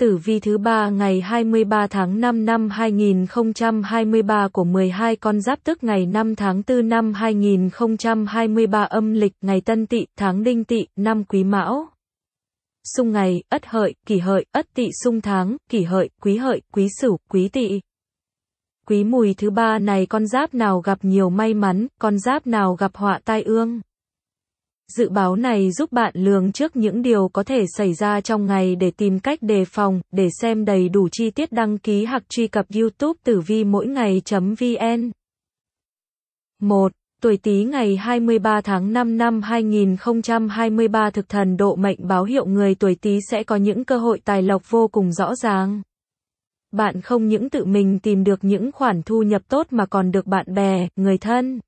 Tử vi thứ ba ngày 23 tháng 5 năm 2023 của 12 con giáp tức ngày 5 tháng 4 năm 2023 âm lịch ngày Tân Tỵ, tháng Đinh Tỵ, năm Quý Mão. Xung ngày, Ất Hợi, Kỷ Hợi, Ất Tỵ xung tháng, Kỷ Hợi, Quý Hợi, Quý Sửu, Quý Tỵ. Quý mùi thứ ba này con giáp nào gặp nhiều may mắn, con giáp nào gặp họa tai ương. Dự báo này giúp bạn lường trước những điều có thể xảy ra trong ngày để tìm cách đề phòng, để xem đầy đủ chi tiết đăng ký hoặc truy cập YouTube tử vi mỗi ngày.vn. 1. Tuổi Tý ngày 23 tháng 5 năm 2023 thực thần độ mệnh báo hiệu người tuổi Tý sẽ có những cơ hội tài lộc vô cùng rõ ràng. Bạn không những tự mình tìm được những khoản thu nhập tốt mà còn được bạn bè, người thân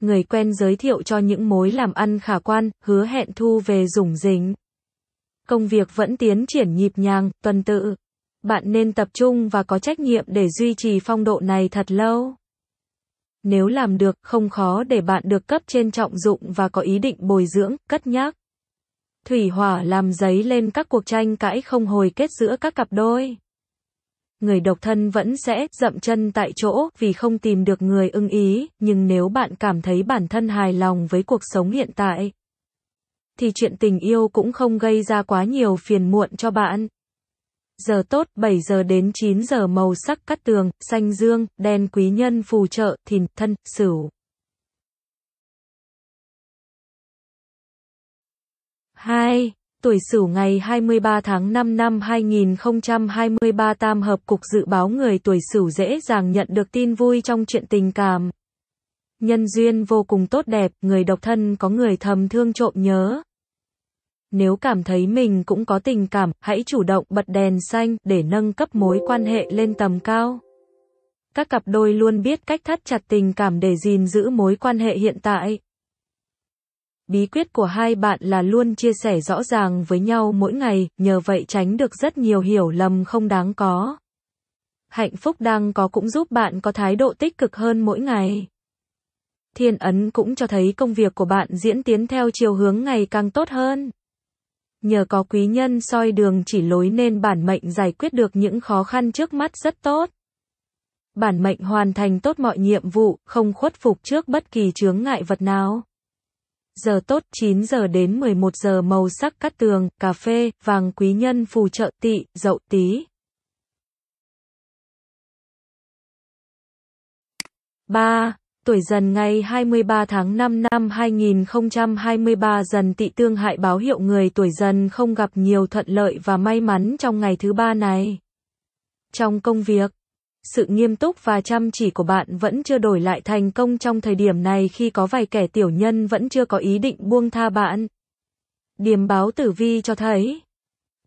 người quen giới thiệu cho những mối làm ăn khả quan, hứa hẹn thu về rủng rỉnh. Công việc vẫn tiến triển nhịp nhàng, tuần tự. Bạn nên tập trung và có trách nhiệm để duy trì phong độ này thật lâu. Nếu làm được, không khó để bạn được cấp trên trọng dụng và có ý định bồi dưỡng, cất nhắc. Thủy hỏa làm giấy lên các cuộc tranh cãi không hồi kết giữa các cặp đôi người độc thân vẫn sẽ dậm chân tại chỗ vì không tìm được người ưng ý, nhưng nếu bạn cảm thấy bản thân hài lòng với cuộc sống hiện tại, thì chuyện tình yêu cũng không gây ra quá nhiều phiền muộn cho bạn. Giờ tốt 7 giờ đến 9 giờ màu sắc cắt tường, xanh dương, đen quý nhân phù trợ, thìn, thân, sửu. Hai tuổi Sửu ngày 23 tháng 5 năm 2023 Tam Hợp Cục dự báo người tuổi Sửu dễ dàng nhận được tin vui trong chuyện tình cảm. Nhân duyên vô cùng tốt đẹp, người độc thân có người thầm thương trộm nhớ. Nếu cảm thấy mình cũng có tình cảm, hãy chủ động bật đèn xanh để nâng cấp mối quan hệ lên tầm cao. Các cặp đôi luôn biết cách thắt chặt tình cảm để gìn giữ mối quan hệ hiện tại bí quyết của hai bạn là luôn chia sẻ rõ ràng với nhau mỗi ngày, nhờ vậy tránh được rất nhiều hiểu lầm không đáng có. Hạnh phúc đang có cũng giúp bạn có thái độ tích cực hơn mỗi ngày. Thiên ấn cũng cho thấy công việc của bạn diễn tiến theo chiều hướng ngày càng tốt hơn. Nhờ có quý nhân soi đường chỉ lối nên bản mệnh giải quyết được những khó khăn trước mắt rất tốt. Bản mệnh hoàn thành tốt mọi nhiệm vụ, không khuất phục trước bất kỳ chướng ngại vật nào giờ tốt 9 giờ đến 11 giờ màu sắc cắt tường, cà phê, vàng quý nhân phù trợ tỵ, dậu tí. ba Tuổi dần ngày 23 tháng 5 năm 2023 dần tỵ tương hại báo hiệu người tuổi dần không gặp nhiều thuận lợi và may mắn trong ngày thứ ba này. Trong công việc sự nghiêm túc và chăm chỉ của bạn vẫn chưa đổi lại thành công trong thời điểm này khi có vài kẻ tiểu nhân vẫn chưa có ý định buông tha bạn. Điềm báo tử vi cho thấy,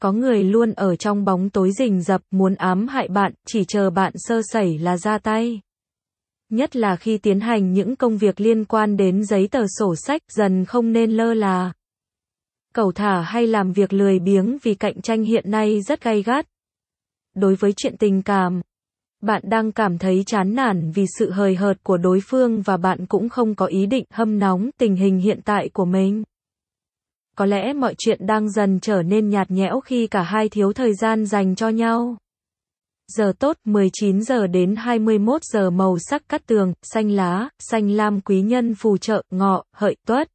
có người luôn ở trong bóng tối rình rập muốn ám hại bạn, chỉ chờ bạn sơ sẩy là ra tay. Nhất là khi tiến hành những công việc liên quan đến giấy tờ sổ sách dần không nên lơ là. Cầu thả hay làm việc lười biếng vì cạnh tranh hiện nay rất gay gắt. Đối với chuyện tình cảm, bạn đang cảm thấy chán nản vì sự hời hợt của đối phương và bạn cũng không có ý định hâm nóng tình hình hiện tại của mình. Có lẽ mọi chuyện đang dần trở nên nhạt nhẽo khi cả hai thiếu thời gian dành cho nhau. Giờ tốt 19 giờ đến 21 giờ màu sắc cắt tường, xanh lá, xanh lam quý nhân phù trợ, ngọ, hợi, tuất.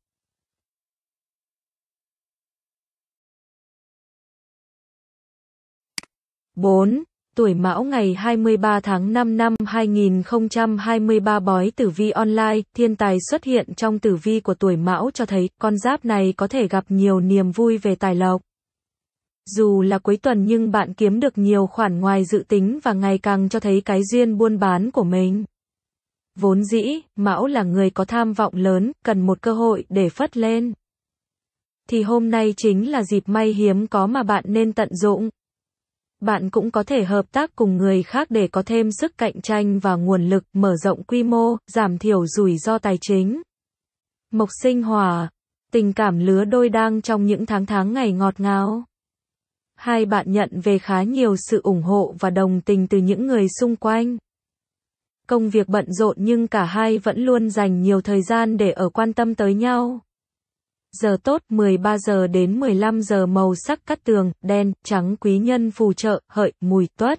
bốn tuổi Mão ngày 23 tháng 5 năm 2023 bói tử vi online, thiên tài xuất hiện trong tử vi của tuổi Mão cho thấy con giáp này có thể gặp nhiều niềm vui về tài lộc. Dù là cuối tuần nhưng bạn kiếm được nhiều khoản ngoài dự tính và ngày càng cho thấy cái duyên buôn bán của mình. Vốn dĩ, Mão là người có tham vọng lớn, cần một cơ hội để phất lên. Thì hôm nay chính là dịp may hiếm có mà bạn nên tận dụng, bạn cũng có thể hợp tác cùng người khác để có thêm sức cạnh tranh và nguồn lực, mở rộng quy mô, giảm thiểu rủi ro tài chính. Mộc sinh hòa, tình cảm lứa đôi đang trong những tháng tháng ngày ngọt ngào. Hai bạn nhận về khá nhiều sự ủng hộ và đồng tình từ những người xung quanh. Công việc bận rộn nhưng cả hai vẫn luôn dành nhiều thời gian để ở quan tâm tới nhau giờ tốt 13 giờ đến 15 giờ màu sắc cắt tường, đen, trắng quý nhân phù trợ, hợi, mùi, tuất.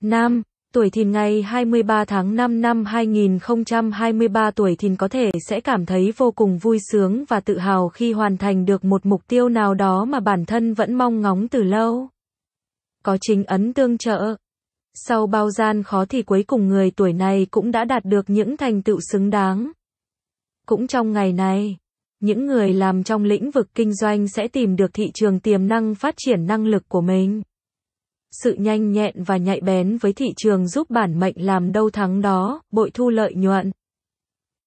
Nam, tuổi thìn ngày 23 tháng 5 năm 2023 tuổi thìn có thể sẽ cảm thấy vô cùng vui sướng và tự hào khi hoàn thành được một mục tiêu nào đó mà bản thân vẫn mong ngóng từ lâu. Có chính ấn tương trợ, sau bao gian khó thì cuối cùng người tuổi này cũng đã đạt được những thành tựu xứng đáng. Cũng trong ngày này, những người làm trong lĩnh vực kinh doanh sẽ tìm được thị trường tiềm năng phát triển năng lực của mình. Sự nhanh nhẹn và nhạy bén với thị trường giúp bản mệnh làm đâu thắng đó, bội thu lợi nhuận.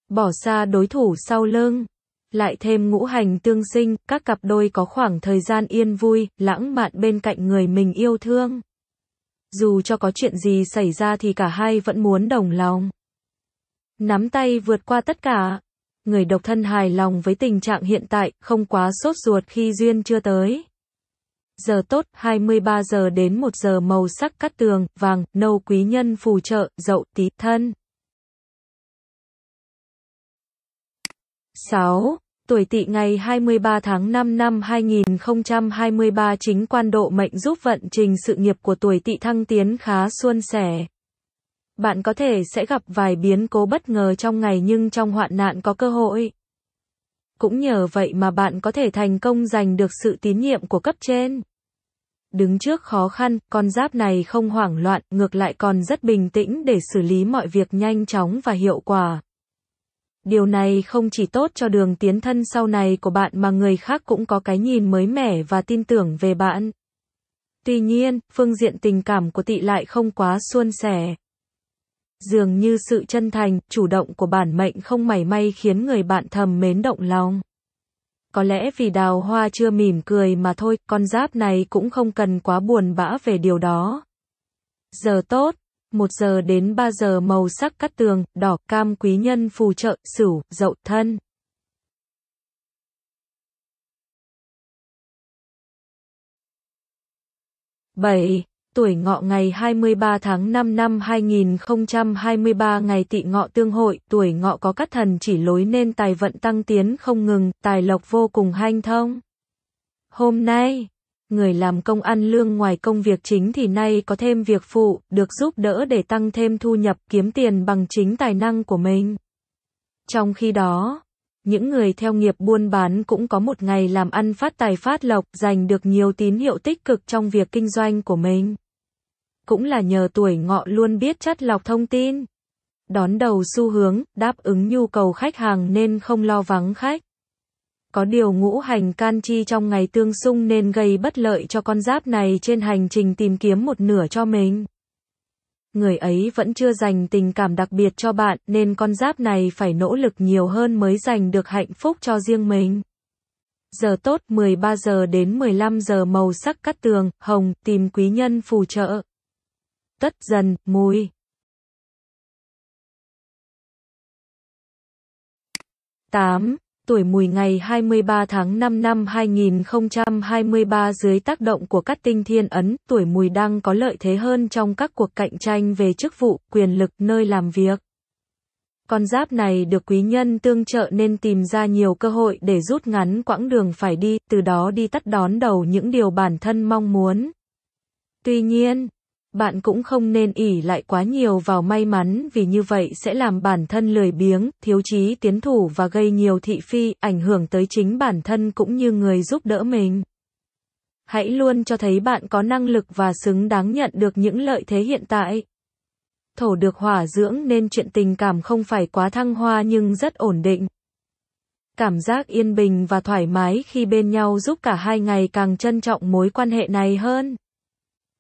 Bỏ xa đối thủ sau lưng. Lại thêm ngũ hành tương sinh, các cặp đôi có khoảng thời gian yên vui, lãng mạn bên cạnh người mình yêu thương dù cho có chuyện gì xảy ra thì cả hai vẫn muốn đồng lòng. Nắm tay vượt qua tất cả. Người độc thân hài lòng với tình trạng hiện tại, không quá sốt ruột khi duyên chưa tới. Giờ tốt, 23 giờ đến 1 giờ màu sắc cắt tường, vàng, nâu quý nhân phù trợ, dậu tí, thân. 6 tuổi tỵ ngày 23 tháng 5 năm 2023 chính quan độ mệnh giúp vận trình sự nghiệp của tuổi tỵ thăng tiến khá suôn sẻ. Bạn có thể sẽ gặp vài biến cố bất ngờ trong ngày nhưng trong hoạn nạn có cơ hội. Cũng nhờ vậy mà bạn có thể thành công giành được sự tín nhiệm của cấp trên. Đứng trước khó khăn, con giáp này không hoảng loạn, ngược lại còn rất bình tĩnh để xử lý mọi việc nhanh chóng và hiệu quả. Điều này không chỉ tốt cho đường tiến thân sau này của bạn mà người khác cũng có cái nhìn mới mẻ và tin tưởng về bạn. Tuy nhiên, phương diện tình cảm của tị lại không quá suôn sẻ. Dường như sự chân thành, chủ động của bản mệnh không mảy may khiến người bạn thầm mến động lòng. Có lẽ vì đào hoa chưa mỉm cười mà thôi, con giáp này cũng không cần quá buồn bã về điều đó. Giờ tốt 1 giờ đến 3 giờ màu sắc cắt tường, đỏ, cam quý nhân phù trợ, sửu, dậu, thân. bảy Tuổi ngọ ngày 23 tháng 5 năm 2023 ngày tị ngọ tương hội, tuổi ngọ có các thần chỉ lối nên tài vận tăng tiến không ngừng, tài lộc vô cùng hanh thông. Hôm nay người làm công ăn lương ngoài công việc chính thì nay có thêm việc phụ, được giúp đỡ để tăng thêm thu nhập kiếm tiền bằng chính tài năng của mình. Trong khi đó, những người theo nghiệp buôn bán cũng có một ngày làm ăn phát tài phát lộc, giành được nhiều tín hiệu tích cực trong việc kinh doanh của mình. Cũng là nhờ tuổi ngọ luôn biết chắt lọc thông tin, đón đầu xu hướng, đáp ứng nhu cầu khách hàng nên không lo vắng khách. Có điều ngũ hành can chi trong ngày tương xung nên gây bất lợi cho con giáp này trên hành trình tìm kiếm một nửa cho mình. Người ấy vẫn chưa dành tình cảm đặc biệt cho bạn nên con giáp này phải nỗ lực nhiều hơn mới giành được hạnh phúc cho riêng mình. Giờ tốt 13 giờ đến 15 giờ màu sắc cắt tường, hồng, tìm quý nhân phù trợ. Tất dần, mùi. tám tuổi mùi ngày 23 tháng 5 năm 2023 dưới tác động của các tinh thiên ấn, tuổi mùi đang có lợi thế hơn trong các cuộc cạnh tranh về chức vụ, quyền lực, nơi làm việc. Con giáp này được quý nhân tương trợ nên tìm ra nhiều cơ hội để rút ngắn quãng đường phải đi, từ đó đi tắt đón đầu những điều bản thân mong muốn. Tuy nhiên, bạn cũng không nên ỉ lại quá nhiều vào may mắn vì như vậy sẽ làm bản thân lười biếng, thiếu chí tiến thủ và gây nhiều thị phi, ảnh hưởng tới chính bản thân cũng như người giúp đỡ mình. Hãy luôn cho thấy bạn có năng lực và xứng đáng nhận được những lợi thế hiện tại. Thổ được hỏa dưỡng nên chuyện tình cảm không phải quá thăng hoa nhưng rất ổn định. Cảm giác yên bình và thoải mái khi bên nhau giúp cả hai ngày càng trân trọng mối quan hệ này hơn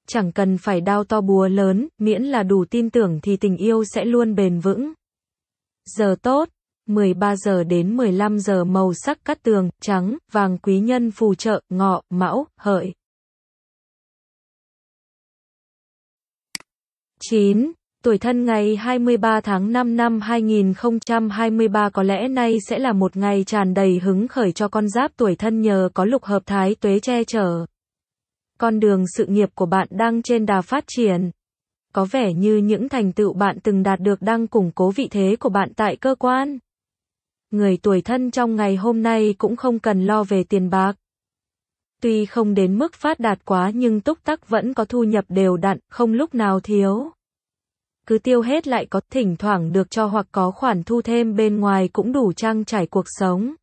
chẳng cần phải đao to búa lớn, miễn là đủ tin tưởng thì tình yêu sẽ luôn bền vững. Giờ tốt, 13 giờ đến 15 giờ màu sắc cát tường, trắng, vàng quý nhân phù trợ, ngọ, mão, hợi. 9. Tuổi thân ngày 23 tháng 5 năm 2023 có lẽ nay sẽ là một ngày tràn đầy hứng khởi cho con giáp tuổi thân nhờ có lục hợp thái tuế che chở con đường sự nghiệp của bạn đang trên đà phát triển. Có vẻ như những thành tựu bạn từng đạt được đang củng cố vị thế của bạn tại cơ quan. Người tuổi thân trong ngày hôm nay cũng không cần lo về tiền bạc. Tuy không đến mức phát đạt quá nhưng túc tắc vẫn có thu nhập đều đặn, không lúc nào thiếu. Cứ tiêu hết lại có thỉnh thoảng được cho hoặc có khoản thu thêm bên ngoài cũng đủ trang trải cuộc sống.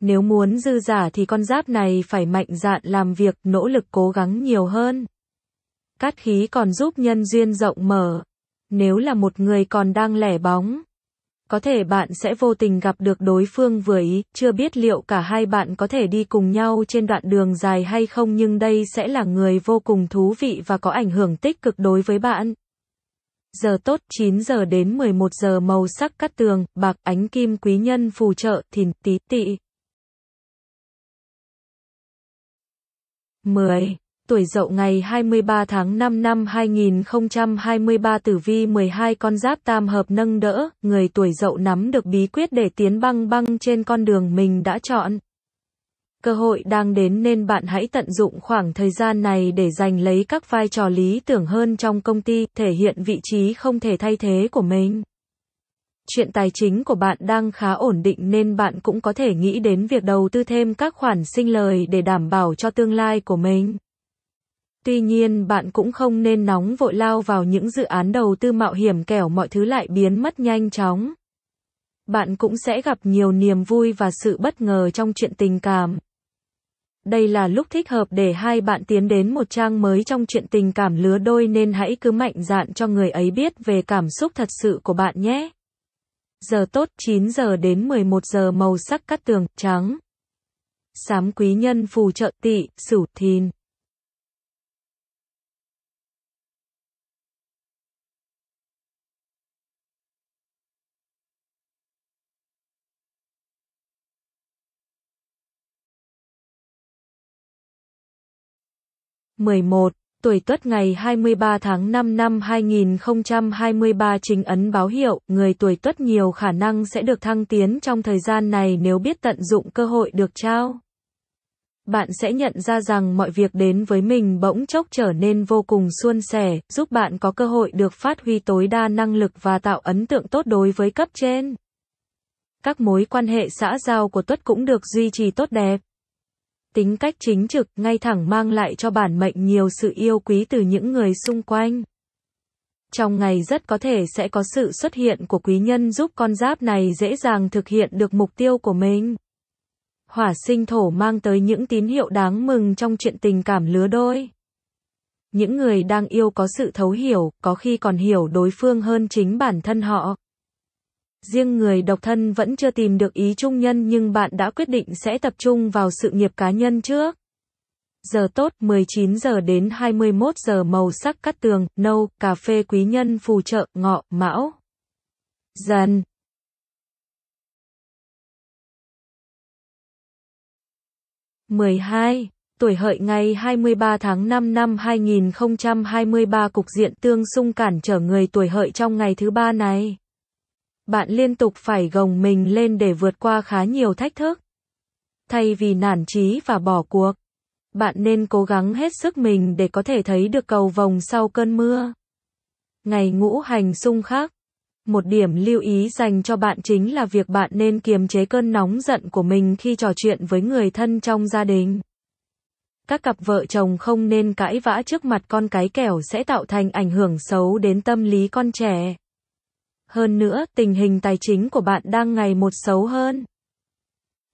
Nếu muốn dư giả thì con giáp này phải mạnh dạn làm việc, nỗ lực cố gắng nhiều hơn. Cát khí còn giúp nhân duyên rộng mở. Nếu là một người còn đang lẻ bóng, có thể bạn sẽ vô tình gặp được đối phương vừa ý, chưa biết liệu cả hai bạn có thể đi cùng nhau trên đoạn đường dài hay không nhưng đây sẽ là người vô cùng thú vị và có ảnh hưởng tích cực đối với bạn. Giờ tốt 9 giờ đến 11 giờ màu sắc cắt tường, bạc, ánh kim quý nhân phù trợ, thìn, tí tị. 10. Tuổi dậu ngày 23 tháng 5 năm 2023 tử vi 12 con giáp tam hợp nâng đỡ, người tuổi dậu nắm được bí quyết để tiến băng băng trên con đường mình đã chọn. Cơ hội đang đến nên bạn hãy tận dụng khoảng thời gian này để giành lấy các vai trò lý tưởng hơn trong công ty, thể hiện vị trí không thể thay thế của mình chuyện tài chính của bạn đang khá ổn định nên bạn cũng có thể nghĩ đến việc đầu tư thêm các khoản sinh lời để đảm bảo cho tương lai của mình. Tuy nhiên bạn cũng không nên nóng vội lao vào những dự án đầu tư mạo hiểm kẻo mọi thứ lại biến mất nhanh chóng. Bạn cũng sẽ gặp nhiều niềm vui và sự bất ngờ trong chuyện tình cảm. Đây là lúc thích hợp để hai bạn tiến đến một trang mới trong chuyện tình cảm lứa đôi nên hãy cứ mạnh dạn cho người ấy biết về cảm xúc thật sự của bạn nhé. Giờ tốt 9 giờ đến 11 giờ màu sắc cắt tường, trắng. Sám quý nhân phù trợ tỵ, sửu thìn. mười một tuổi Tuất ngày 23 tháng 5 năm 2023 trình ấn báo hiệu, người tuổi Tuất nhiều khả năng sẽ được thăng tiến trong thời gian này nếu biết tận dụng cơ hội được trao. Bạn sẽ nhận ra rằng mọi việc đến với mình bỗng chốc trở nên vô cùng suôn sẻ, giúp bạn có cơ hội được phát huy tối đa năng lực và tạo ấn tượng tốt đối với cấp trên. Các mối quan hệ xã giao của Tuất cũng được duy trì tốt đẹp tính cách chính trực, ngay thẳng mang lại cho bản mệnh nhiều sự yêu quý từ những người xung quanh. Trong ngày rất có thể sẽ có sự xuất hiện của quý nhân giúp con giáp này dễ dàng thực hiện được mục tiêu của mình. Hỏa sinh thổ mang tới những tín hiệu đáng mừng trong chuyện tình cảm lứa đôi. Những người đang yêu có sự thấu hiểu, có khi còn hiểu đối phương hơn chính bản thân họ. Riêng người độc thân vẫn chưa tìm được ý chung nhân nhưng bạn đã quyết định sẽ tập trung vào sự nghiệp cá nhân trước. Giờ tốt 19 giờ đến 21 giờ màu sắc cắt tường, nâu, cà phê quý nhân phù trợ, ngọ, mão. Dần. mười hai tuổi hợi ngày 23 tháng 5 năm 2023 cục diện tương xung cản trở người tuổi hợi trong ngày thứ ba này bạn liên tục phải gồng mình lên để vượt qua khá nhiều thách thức. Thay vì nản chí và bỏ cuộc, bạn nên cố gắng hết sức mình để có thể thấy được cầu vồng sau cơn mưa. Ngày ngũ hành xung khắc. Một điểm lưu ý dành cho bạn chính là việc bạn nên kiềm chế cơn nóng giận của mình khi trò chuyện với người thân trong gia đình. Các cặp vợ chồng không nên cãi vã trước mặt con cái kẻo sẽ tạo thành ảnh hưởng xấu đến tâm lý con trẻ. Hơn nữa, tình hình tài chính của bạn đang ngày một xấu hơn.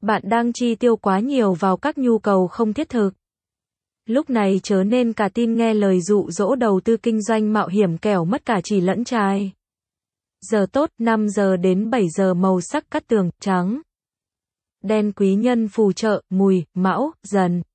Bạn đang chi tiêu quá nhiều vào các nhu cầu không thiết thực. Lúc này chớ nên cả tin nghe lời dụ dỗ đầu tư kinh doanh mạo hiểm kẻo mất cả chỉ lẫn trai. Giờ tốt 5 giờ đến 7 giờ màu sắc cắt tường, trắng. Đen quý nhân phù trợ, mùi, mão, dần.